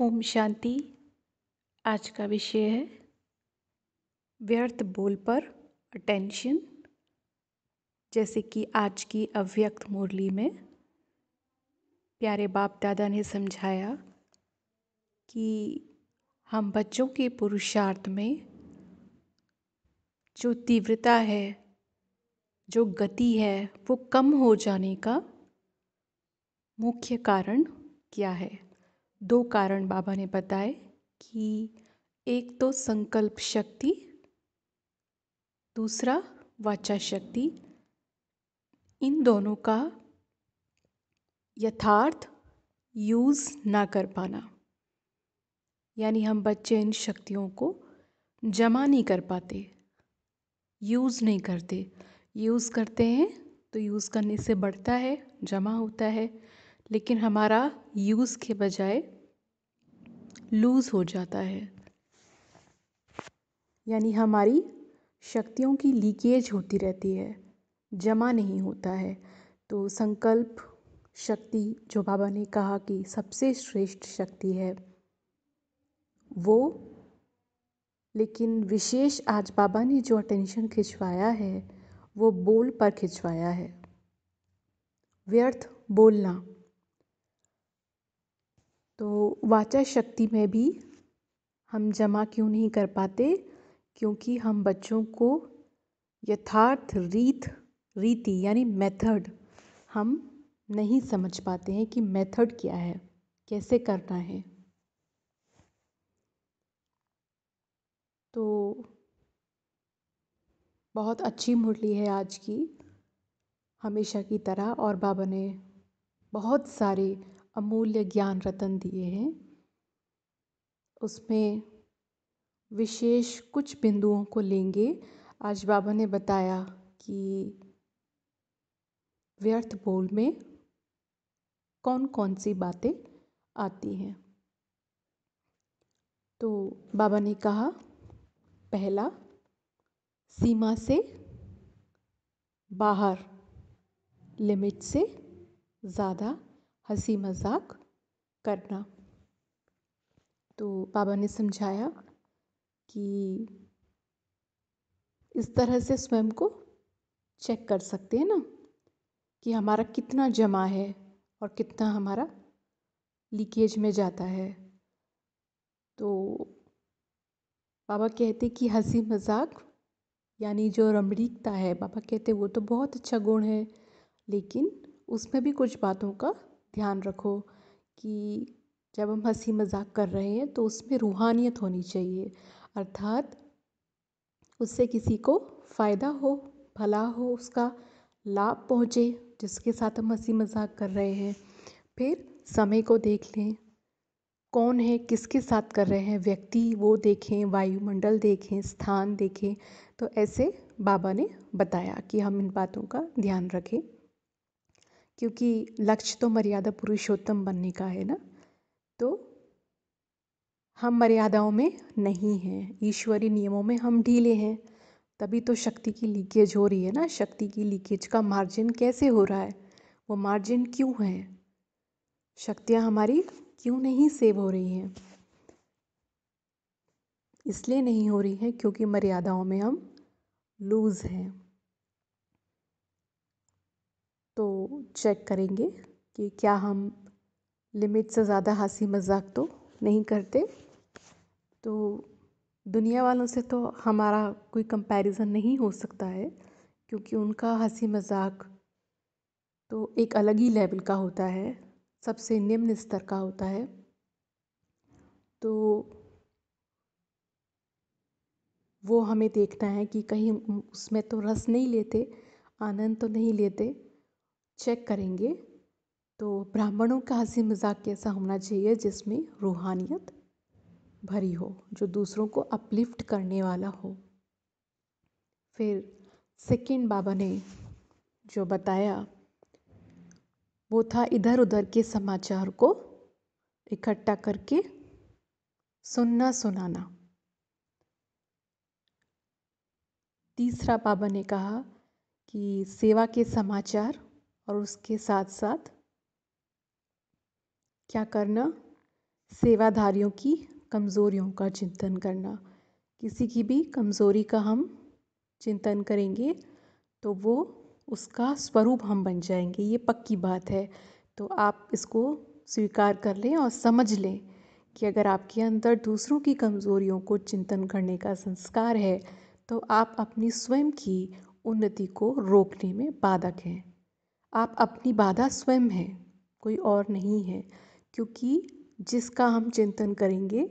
ओम शांति आज का विषय है व्यर्थ बोल पर अटेंशन जैसे कि आज की अव्यक्त मुरली में प्यारे बाप दादा ने समझाया कि हम बच्चों के पुरुषार्थ में जो तीव्रता है जो गति है वो कम हो जाने का मुख्य कारण क्या है दो कारण बाबा ने बताए कि एक तो संकल्प शक्ति दूसरा वाचा शक्ति इन दोनों का यथार्थ यूज़ ना कर पाना यानी हम बच्चे इन शक्तियों को जमा नहीं कर पाते यूज़ नहीं करते यूज़ करते हैं तो यूज़ करने से बढ़ता है जमा होता है लेकिन हमारा यूज़ के बजाय लूज़ हो जाता है यानी हमारी शक्तियों की लीकेज होती रहती है जमा नहीं होता है तो संकल्प शक्ति जो बाबा ने कहा कि सबसे श्रेष्ठ शक्ति है वो लेकिन विशेष आज बाबा ने जो अटेंशन खिंचवाया है वो बोल पर खिंचवाया है व्यर्थ बोलना तो वाचा शक्ति में भी हम जमा क्यों नहीं कर पाते क्योंकि हम बच्चों को यथार्थ रीत रीति यानी मेथड हम नहीं समझ पाते हैं कि मेथड क्या है कैसे करना है तो बहुत अच्छी मुरली है आज की हमेशा की तरह और बाबा ने बहुत सारे अमूल्य ज्ञान रतन दिए हैं उसमें विशेष कुछ बिंदुओं को लेंगे आज बाबा ने बताया कि व्यर्थ बोल में कौन कौन सी बातें आती हैं तो बाबा ने कहा पहला सीमा से बाहर लिमिट से ज़्यादा हंसी मज़ाक करना तो बाबा ने समझाया कि इस तरह से स्वयं को चेक कर सकते हैं ना कि हमारा कितना जमा है और कितना हमारा लीकेज में जाता है तो बाबा कहते कि हंसी मजाक यानी जो रमणीकता है बाबा कहते वो तो बहुत अच्छा गुण है लेकिन उसमें भी कुछ बातों का ध्यान रखो कि जब हम हँसी मज़ाक कर रहे हैं तो उसमें रूहानियत होनी चाहिए अर्थात उससे किसी को फ़ायदा हो भला हो उसका लाभ पहुँचे जिसके साथ हम हँसी मज़ाक कर रहे हैं फिर समय को देख लें कौन है किसके साथ कर रहे हैं व्यक्ति वो देखें वायुमंडल देखें स्थान देखें तो ऐसे बाबा ने बताया कि हम इन बातों का ध्यान रखें क्योंकि लक्ष्य तो मर्यादा पुरुषोत्तम बनने का है ना तो हम मर्यादाओं में नहीं हैं ईश्वरी नियमों में हम ढीले हैं तभी तो शक्ति की लीकेज हो रही है ना शक्ति की लीकेज का मार्जिन कैसे हो रहा है वो मार्जिन क्यों है शक्तियाँ हमारी क्यों नहीं सेव हो रही हैं इसलिए नहीं हो रही है क्योंकि मर्यादाओं में हम लूज़ हैं तो चेक करेंगे कि क्या हम लिमिट से ज़्यादा हँसी मज़ाक तो नहीं करते तो दुनिया वालों से तो हमारा कोई कंपैरिज़न नहीं हो सकता है क्योंकि उनका हँसी मज़ाक तो एक अलग ही लेवल का होता है सबसे निम्न स्तर का होता है तो वो हमें देखना है कि कहीं उसमें तो रस नहीं लेते आनंद तो नहीं लेते चेक करेंगे तो ब्राह्मणों का हँसी मज़ाक कैसा होना चाहिए जिसमें रूहानियत भरी हो जो दूसरों को अपलिफ्ट करने वाला हो फिर सेकेंड बाबा ने जो बताया वो था इधर उधर के समाचार को इकट्ठा करके सुनना सुनाना तीसरा बाबा ने कहा कि सेवा के समाचार और उसके साथ साथ क्या करना सेवाधारियों की कमज़ोरियों का चिंतन करना किसी की भी कमज़ोरी का हम चिंतन करेंगे तो वो उसका स्वरूप हम बन जाएंगे ये पक्की बात है तो आप इसको स्वीकार कर लें और समझ लें कि अगर आपके अंदर दूसरों की कमज़ोरियों को चिंतन करने का संस्कार है तो आप अपनी स्वयं की उन्नति को रोकने में बाधक हैं आप अपनी बाधा स्वयं हैं कोई और नहीं है क्योंकि जिसका हम चिंतन करेंगे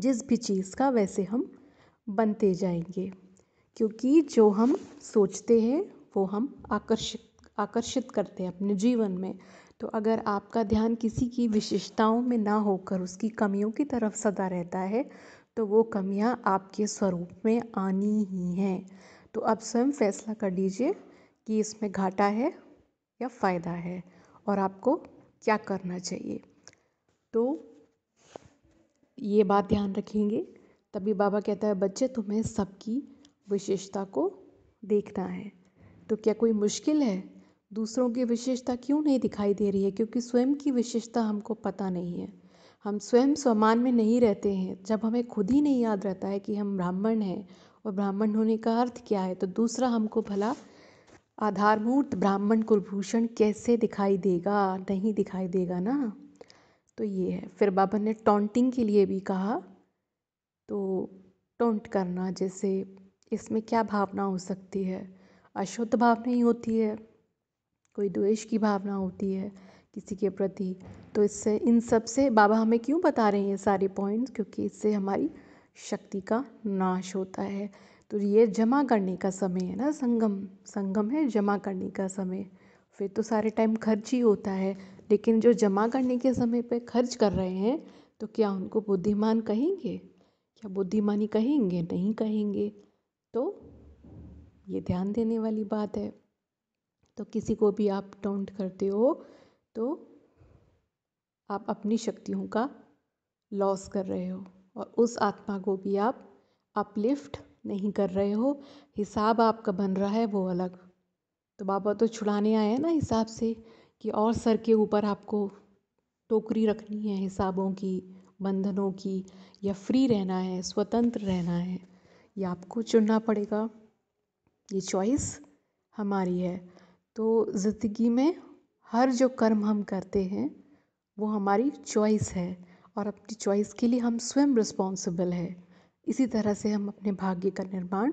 जिस भी चीज़ का वैसे हम बनते जाएंगे क्योंकि जो हम सोचते हैं वो हम आकर्षित आकर्षित करते हैं अपने जीवन में तो अगर आपका ध्यान किसी की विशेषताओं में ना होकर उसकी कमियों की तरफ सदा रहता है तो वो कमियां आपके स्वरूप में आनी ही हैं तो आप स्वयं फैसला कर लीजिए कि इसमें घाटा है या फ़ायदा है और आपको क्या करना चाहिए तो ये बात ध्यान रखेंगे तभी बाबा कहता है बच्चे तुम्हें सबकी विशेषता को देखना है तो क्या कोई मुश्किल है दूसरों की विशेषता क्यों नहीं दिखाई दे रही है क्योंकि स्वयं की विशेषता हमको पता नहीं है हम स्वयं स्वमान में नहीं रहते हैं जब हमें खुद ही नहीं याद रहता है कि हम ब्राह्मण हैं और ब्राह्मण होने का अर्थ क्या है तो दूसरा हमको भला आधारभूत ब्राह्मण कुलभूषण कैसे दिखाई देगा नहीं दिखाई देगा ना तो ये है फिर बाबा ने टोंटिंग के लिए भी कहा तो टोंट करना जैसे इसमें क्या भावना हो सकती है अशुद्ध भावना ही होती है कोई द्वेष की भावना होती है किसी के प्रति तो इससे इन सब से बाबा हमें क्यों बता रहे हैं ये सारे पॉइंट्स क्योंकि इससे हमारी शक्ति का नाश होता है तो ये जमा करने का समय है ना संगम संगम है जमा करने का समय फिर तो सारे टाइम खर्च ही होता है लेकिन जो जमा करने के समय पे खर्च कर रहे हैं तो क्या उनको बुद्धिमान कहेंगे क्या बुद्धिमानी कहेंगे नहीं कहेंगे तो ये ध्यान देने वाली बात है तो किसी को भी आप टोंट करते हो तो आप अपनी शक्तियों का लॉस कर रहे हो और उस आत्मा को भी आप अपलिफ्ट नहीं कर रहे हो हिसाब आपका बन रहा है वो अलग तो बाबा तो छुड़ाने आए हैं ना हिसाब से कि और सर के ऊपर आपको टोकरी रखनी है हिसाबों की बंधनों की या फ्री रहना है स्वतंत्र रहना है ये आपको चुनना पड़ेगा ये चॉइस हमारी है तो ज़िंदगी में हर जो कर्म हम करते हैं वो हमारी चॉइस है और अपनी चॉइस के लिए हम स्वयं रिस्पॉन्सिबल है इसी तरह से हम अपने भाग्य का निर्माण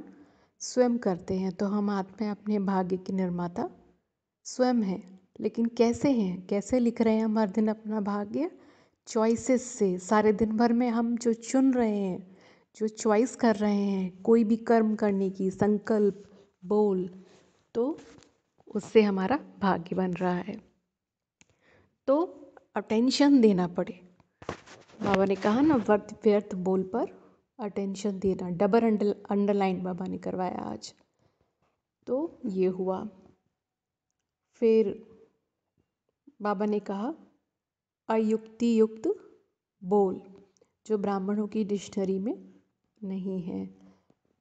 स्वयं करते हैं तो हम आत्मा अपने भाग्य की निर्माता स्वयं हैं लेकिन कैसे हैं कैसे लिख रहे हैं हम हर दिन अपना भाग्य चॉइसेस से सारे दिन भर में हम जो चुन रहे हैं जो चॉइस कर रहे हैं कोई भी कर्म करने की संकल्प बोल तो उससे हमारा भाग्य बन रहा है तो अटेंशन देना पड़े बाबा ने कहा ना वक्त व्यर्थ बोल पर अटेंशन देना डबल अंडर अंडरलाइन बाबा ने करवाया आज तो ये हुआ फिर बाबा ने कहा अयुक्ति युक्त बोल जो ब्राह्मणों की डिक्शनरी में नहीं है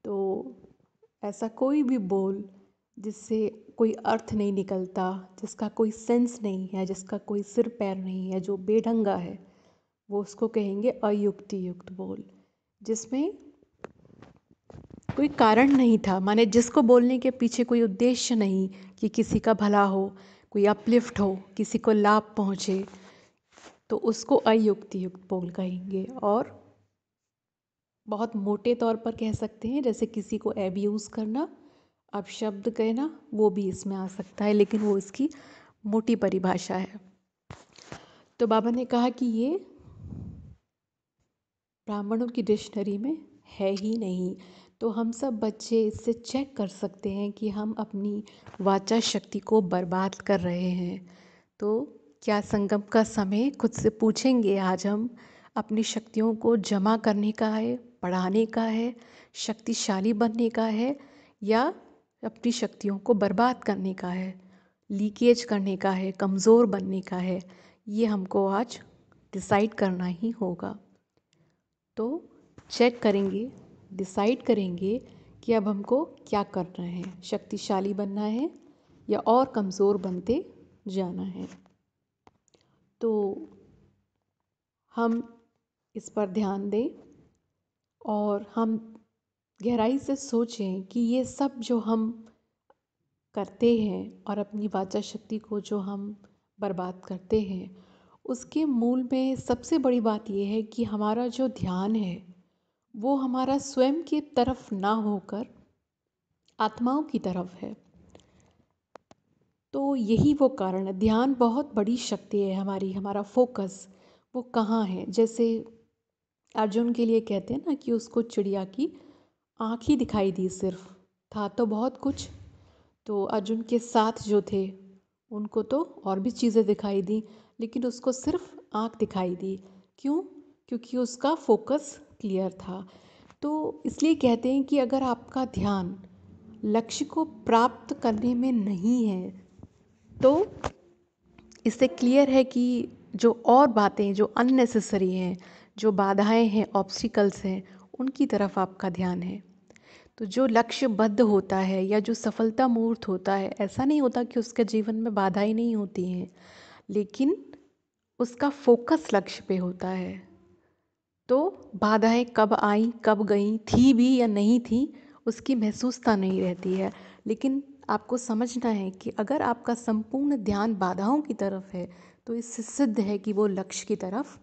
तो ऐसा कोई भी बोल जिससे कोई अर्थ नहीं निकलता जिसका कोई सेंस नहीं है जिसका कोई सिर पैर नहीं है जो बेढंगा है वो उसको कहेंगे अयुक्तियुक्त बोल जिसमें कोई कारण नहीं था माने जिसको बोलने के पीछे कोई उद्देश्य नहीं कि किसी का भला हो कोई अपलिफ्ट हो किसी को लाभ पहुँचे तो उसको युक्त बोल कहेंगे और बहुत मोटे तौर पर कह सकते हैं जैसे किसी को एब्यूज़ करना अपशब्द कहना वो भी इसमें आ सकता है लेकिन वो इसकी मोटी परिभाषा है तो बाबा ने कहा कि ये ब्राह्मणों की डिक्शनरी में है ही नहीं तो हम सब बच्चे इससे चेक कर सकते हैं कि हम अपनी वाचा शक्ति को बर्बाद कर रहे हैं तो क्या संगम का समय खुद से पूछेंगे आज हम अपनी शक्तियों को जमा करने का है पढ़ाने का है शक्तिशाली बनने का है या अपनी शक्तियों को बर्बाद करने का है लीकेज करने का है कमज़ोर बनने का है ये हमको आज डिसाइड करना ही होगा तो चेक करेंगे डिसाइड करेंगे कि अब हमको क्या करना है शक्तिशाली बनना है या और कमज़ोर बनते जाना है तो हम इस पर ध्यान दें और हम गहराई से सोचें कि ये सब जो हम करते हैं और अपनी वाचा शक्ति को जो हम बर्बाद करते हैं उसके मूल में सबसे बड़ी बात यह है कि हमारा जो ध्यान है वो हमारा स्वयं की तरफ ना होकर आत्माओं की तरफ है तो यही वो कारण है ध्यान बहुत बड़ी शक्ति है हमारी हमारा फोकस वो कहाँ है जैसे अर्जुन के लिए कहते हैं ना कि उसको चिड़िया की आँख ही दिखाई दी सिर्फ था तो बहुत कुछ तो अर्जुन के साथ जो थे उनको तो और भी चीज़ें दिखाई दी लेकिन उसको सिर्फ आँख दिखाई दी क्यों क्योंकि उसका फोकस क्लियर था तो इसलिए कहते हैं कि अगर आपका ध्यान लक्ष्य को प्राप्त करने में नहीं है तो इससे क्लियर है कि जो और बातें जो अननेसेसरी हैं जो बाधाएं हैं ऑब्स्टिकल्स हैं उनकी तरफ आपका ध्यान है तो जो लक्ष्यबद्ध होता है या जो सफलता मूर्त होता है ऐसा नहीं होता कि उसके जीवन में बाधाएं नहीं होती हैं लेकिन उसका फोकस लक्ष्य पे होता है तो बाधाएं कब आई कब गई थी भी या नहीं थी उसकी महसूसता नहीं रहती है लेकिन आपको समझना है कि अगर आपका संपूर्ण ध्यान बाधाओं की तरफ है तो इससे सिद्ध है कि वो लक्ष्य की तरफ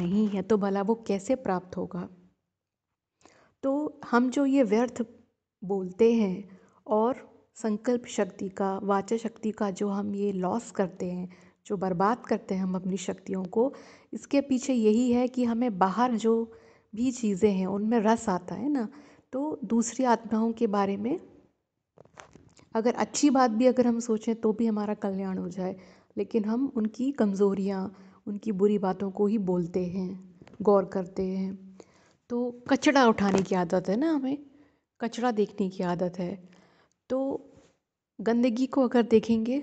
नहीं है तो भला वो कैसे प्राप्त होगा तो हम जो ये व्यर्थ बोलते हैं और संकल्प शक्ति का वाचा शक्ति का जो हम ये लॉस करते हैं जो बर्बाद करते हैं हम अपनी शक्तियों को इसके पीछे यही है कि हमें बाहर जो भी चीज़ें हैं उनमें रस आता है ना तो दूसरी आत्माओं के बारे में अगर अच्छी बात भी अगर हम सोचें तो भी हमारा कल्याण हो जाए लेकिन हम उनकी कमज़ोरियाँ उनकी बुरी बातों को ही बोलते हैं गौर करते हैं तो कचरा उठाने की आदत है ना हमें कचरा देखने की आदत है तो गंदगी को अगर देखेंगे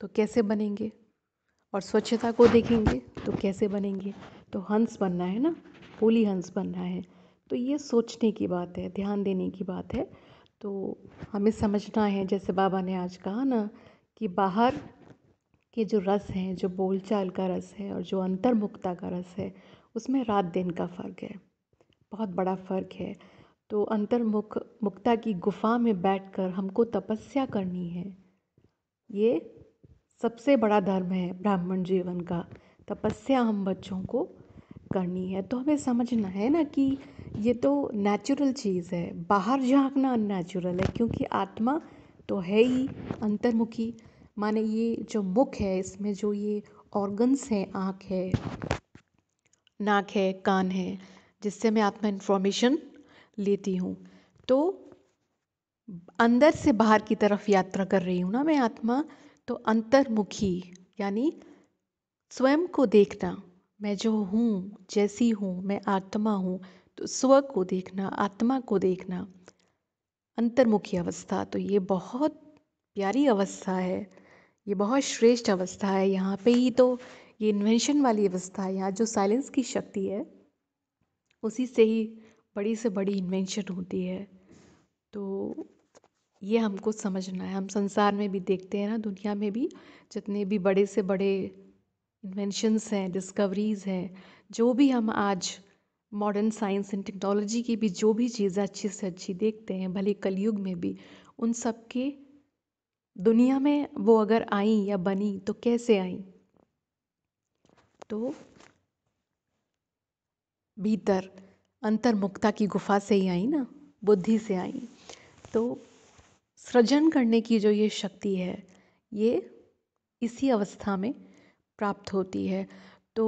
तो कैसे बनेंगे और स्वच्छता को देखेंगे तो कैसे बनेंगे तो हंस बनना है ना होली हंस बनना है तो ये सोचने की बात है ध्यान देने की बात है तो हमें समझना है जैसे बाबा ने आज कहा ना कि बाहर के जो रस हैं जो बोलचाल का रस है और जो अंतर्मुखता का रस है उसमें रात दिन का फ़र्क है बहुत बड़ा फ़र्क है तो अंतर्मुख मुक्ता की गुफा में बैठकर हमको तपस्या करनी है ये सबसे बड़ा धर्म है ब्राह्मण जीवन का तपस्या हम बच्चों को करनी है तो हमें समझना है ना कि ये तो नेचुरल चीज़ है बाहर झांकना अननेचुरल है क्योंकि आत्मा तो है ही अंतर्मुखी माने ये जो मुख है इसमें जो ये ऑर्गन्स हैं आँख है नाक है कान है जिससे मैं आत्मा इन्फॉर्मेशन लेती हूँ तो अंदर से बाहर की तरफ यात्रा कर रही हूँ ना मैं आत्मा तो अंतर्मुखी यानी स्वयं को देखना मैं जो हूँ जैसी हूँ मैं आत्मा हूँ तो स्व को देखना आत्मा को देखना अंतर्मुखी अवस्था तो ये बहुत प्यारी अवस्था है ये बहुत श्रेष्ठ अवस्था है यहाँ पे ही तो ये इन्वेंशन वाली अवस्था है यहाँ जो साइलेंस की शक्ति है उसी से ही बड़ी से बड़ी इन्वेंशन होती है तो ये हमको समझना है हम संसार में भी देखते हैं ना दुनिया में भी जितने भी बड़े से बड़े इन्वेंशन्स हैं डिस्कवरीज हैं जो भी हम आज मॉडर्न साइंस एंड टेक्नोलॉजी की भी जो भी चीज़ें अच्छी से अच्छी देखते हैं भले कलयुग में भी उन सब के दुनिया में वो अगर आई या बनी तो कैसे आई तो भीतर अंतर्मुखता की गुफा से ही आई ना बुद्धि से आई तो सृजन करने की जो ये शक्ति है ये इसी अवस्था में प्राप्त होती है तो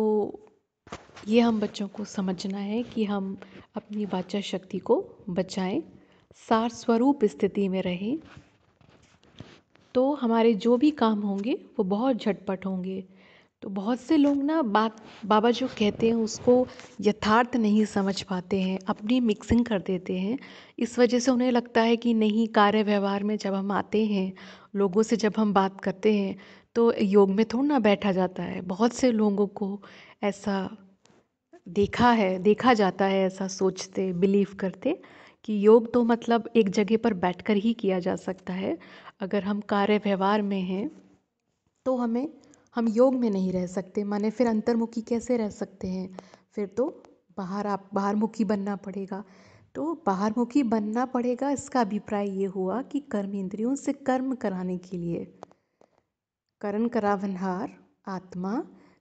ये हम बच्चों को समझना है कि हम अपनी वाचा शक्ति को बचाएं सार स्वरूप स्थिति में रहें तो हमारे जो भी काम होंगे वो बहुत झटपट होंगे तो बहुत से लोग ना बात बाबा जो कहते हैं उसको यथार्थ नहीं समझ पाते हैं अपनी मिक्सिंग कर देते हैं इस वजह से उन्हें लगता है कि नहीं कार्य व्यवहार में जब हम आते हैं लोगों से जब हम बात करते हैं तो योग में थोड़ा ना बैठा जाता है बहुत से लोगों को ऐसा देखा है देखा जाता है ऐसा सोचते बिलीव करते कि योग तो मतलब एक जगह पर बैठकर ही किया जा सकता है अगर हम कार्य व्यवहार में हैं तो हमें हम योग में नहीं रह सकते माने फिर अंतर्मुखी कैसे रह सकते हैं फिर तो बाहर आप बाहर मुखी बनना पड़ेगा तो बाहर मुखी बनना पड़ेगा इसका अभिप्राय ये हुआ कि कर्म इंद्रियों से कर्म कराने के लिए करण करावनहार आत्मा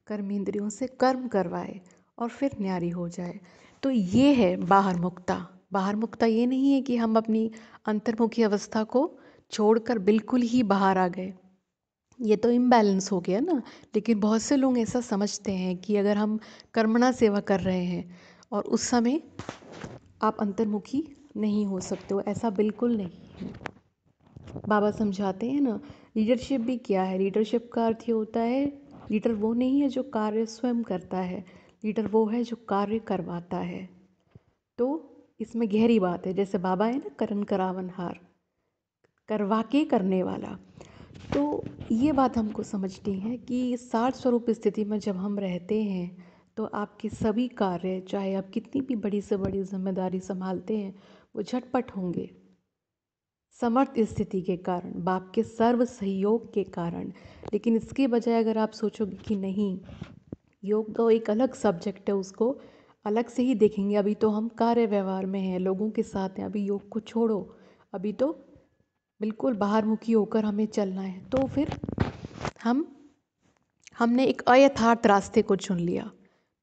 कर्म इंद्रियों से कर्म करवाए और फिर न्यारी हो जाए तो ये है बाहर मुक्ता बाहर मुक्ता ये नहीं है कि हम अपनी अंतर्मुखी अवस्था को छोड़कर बिल्कुल ही बाहर आ गए ये तो इम्बैलेंस हो गया ना लेकिन बहुत से लोग ऐसा समझते हैं कि अगर हम कर्मणा सेवा कर रहे हैं और उस समय आप अंतर्मुखी नहीं हो सकते हो ऐसा बिल्कुल नहीं है बाबा समझाते हैं ना लीडरशिप भी क्या है लीडरशिप का अर्थ ये होता है लीडर वो नहीं है जो कार्य स्वयं करता है लीडर वो है जो कार्य करवाता है तो इसमें गहरी बात है जैसे बाबा है ना करण करावन हार करवा के करने वाला तो ये बात हमको समझनी है कि सार स्वरूप स्थिति में जब हम रहते हैं तो आपके सभी कार्य चाहे आप कितनी भी बड़ी से बड़ी जिम्मेदारी संभालते हैं वो झटपट होंगे समर्थ स्थिति के कारण बाप के सर्व सहयोग के कारण लेकिन इसके बजाय अगर आप सोचोगे कि नहीं योग तो एक अलग सब्जेक्ट है उसको अलग से ही देखेंगे अभी तो हम कार्य व्यवहार में हैं लोगों के साथ हैं अभी योग को छोड़ो अभी तो बिल्कुल बाहर मुखी होकर हमें चलना है तो फिर हम हमने एक अयथार्थ रास्ते को चुन लिया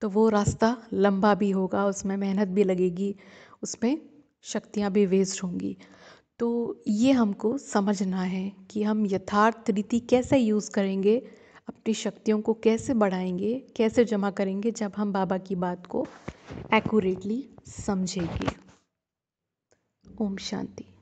तो वो रास्ता लंबा भी होगा उसमें मेहनत भी लगेगी उसमें शक्तियाँ भी वेस्ट होंगी तो ये हमको समझना है कि हम यथार्थ रीति कैसे यूज़ करेंगे अपनी शक्तियों को कैसे बढ़ाएंगे कैसे जमा करेंगे जब हम बाबा की बात को एक्यूरेटली समझेंगे ओम शांति